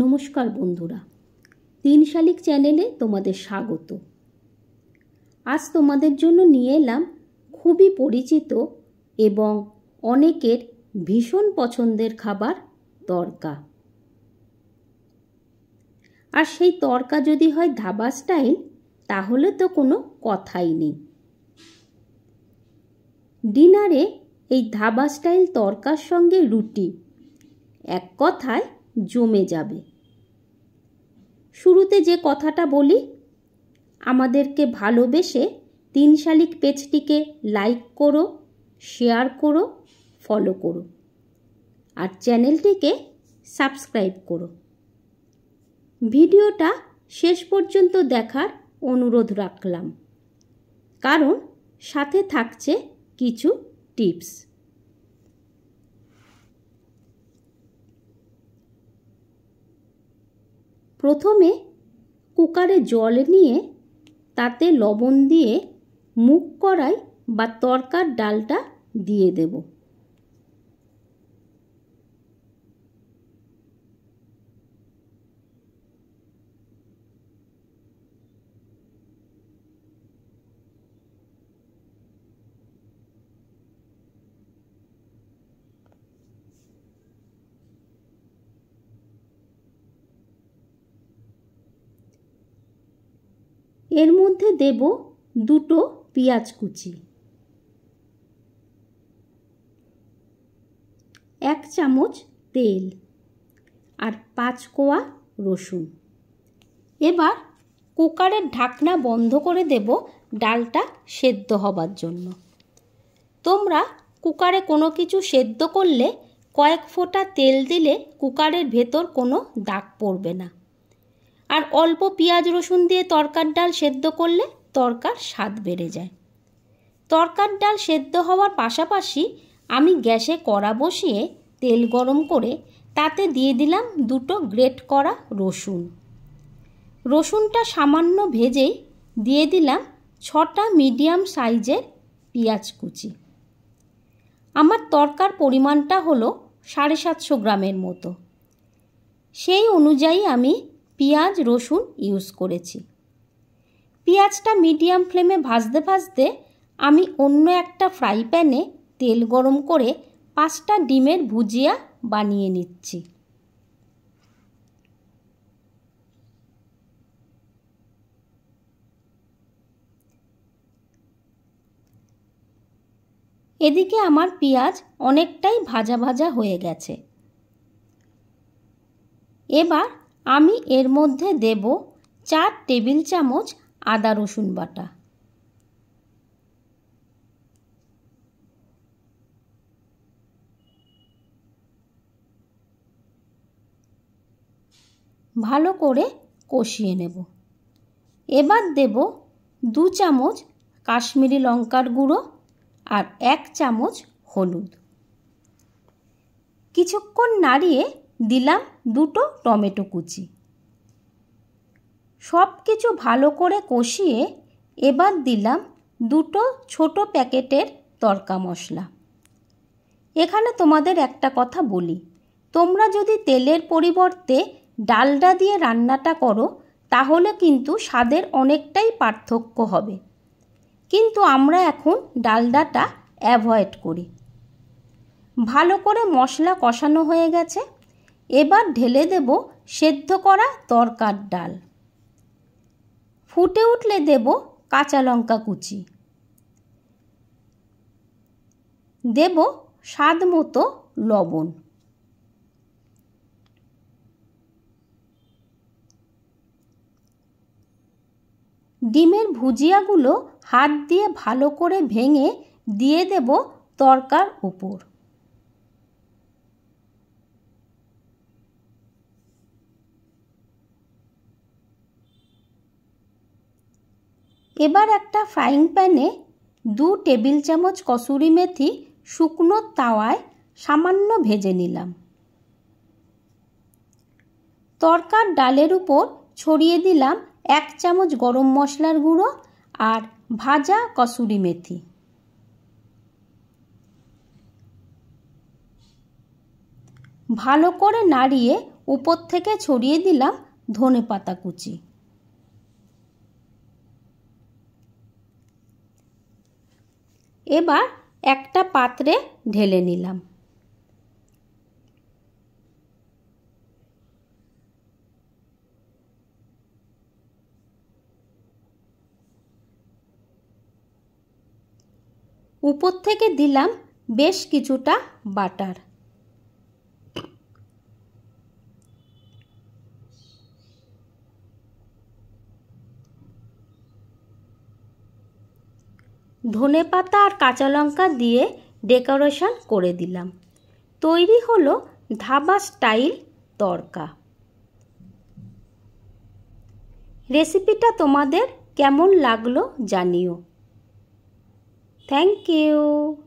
নমস্কার বন্ধুরা তিন শালিক চ্যানেলে তোমাদের স্বাগত আজ তোমাদের জন্য নিয়ে এলাম খুবই পরিচিত এবং অনেকের ভীষণ পছন্দের খাবার তরকা আর সেই তরকা যদি হয় ধাবা স্টাইল তাহলে তো কোনো কথাই নেই ডিনারে এই ধাবা স্টাইল তরকার সঙ্গে রুটি এক কথায় জমে যাবে শুরুতে যে কথাটা বলি আমাদেরকে ভালোবেসে তিন শালিক পেজটিকে লাইক করো শেয়ার করো ফলো করো আর চ্যানেলটিকে সাবস্ক্রাইব করো ভিডিওটা শেষ পর্যন্ত দেখার অনুরোধ রাখলাম কারণ সাথে থাকছে কিছু টিপস প্রথমে কুকারে জল নিয়ে তাতে লবণ দিয়ে মুখ করাই বা তরকার ডালটা দিয়ে দেব এর মধ্যে দেব দুটো পেঁয়াজ কুচি এক চামচ তেল আর পাঁচ কোয়া রসুন এবার কুকারের ঢাকনা বন্ধ করে দেব ডালটা সেদ্ধ হবার জন্য তোমরা কুকারে কোনো কিছু সেদ্ধ করলে কয়েক ফোঁটা তেল দিলে কুকারের ভেতর কোনো দাগ পড়বে না আর অল্প পেঁয়াজ রসুন দিয়ে তরকার ডাল সেদ্ধ করলে তরকার স্বাদ বেড়ে যায় তরকার ডাল সেদ্ধ হওয়ার পাশাপাশি আমি গ্যাসে কড়া বসিয়ে তেল গরম করে তাতে দিয়ে দিলাম দুটো গ্রেট করা রসুন রসুনটা সামান্য ভেজেই দিয়ে দিলাম ছটা মিডিয়াম সাইজের পেঁয়াজ কুচি আমার তরকার পরিমাণটা হলো সাড়ে সাতশো গ্রামের মতো সেই অনুযায়ী আমি পেঁয়াজ রসুন ইউজ করেছি পেঁয়াজটা মিডিয়াম ফ্লেমে ভাজতে ভাজতে আমি অন্য একটা ফ্রাই প্যানে তেল গরম করে পাঁচটা ডিমের ভুজিয়া বানিয়ে নিচ্ছি এদিকে আমার পেঁয়াজ অনেকটাই ভাজা ভাজা হয়ে গেছে এবার আমি এর মধ্যে দেব চার টেবিল চামচ আদা রসুন বাটা ভালো করে কষিয়ে নেব এবার দেব দু চামচ কাশ্মীরি লঙ্কার গুঁড়ো আর এক চামচ হলুদ কিছুক্ষণ নাড়িয়ে দিলাম দুটো টমেটো কুচি সব কিছু ভালো করে কষিয়ে এবার দিলাম দুটো ছোট প্যাকেটের তরকা মশলা এখানে তোমাদের একটা কথা বলি তোমরা যদি তেলের পরিবর্তে ডালডা দিয়ে রান্নাটা করো তাহলে কিন্তু স্বাদের অনেকটাই পার্থক্য হবে কিন্তু আমরা এখন ডালডাটা অ্যাভয়েড করি ভালো করে মশলা কষানো হয়ে গেছে এবার ঢেলে দেব সেদ্ধ করা তরকার ডাল ফুটে উঠলে দেব কাঁচা লঙ্কা কুচি দেব স্বাদ মতো লবণ ডিমের ভুজিয়াগুলো হাত দিয়ে ভালো করে ভেঙে দিয়ে দেব তরকার উপর এবার একটা ফ্রাইং প্যানে দু টেবিল চামচ কসুরি মেথি শুকনো তাওয়ায় সামান্য ভেজে নিলাম তরকার ডালের উপর ছড়িয়ে দিলাম এক চামচ গরম মশলার গুঁড়ো আর ভাজা কসুরি মেথি ভালো করে নাড়িয়ে উপর থেকে ছড়িয়ে দিলাম ধনে পাতা কুচি এবার একটা পাত্রে ঢেলে নিলাম উপর থেকে দিলাম বেশ কিছুটা বাটার ধনে পাতা আর কাঁচা লঙ্কা দিয়ে ডেকোরেশন করে দিলাম তৈরি হলো ধাবা স্টাইল তরকা রেসিপিটা তোমাদের কেমন লাগলো জানিও থ্যাংক ইউ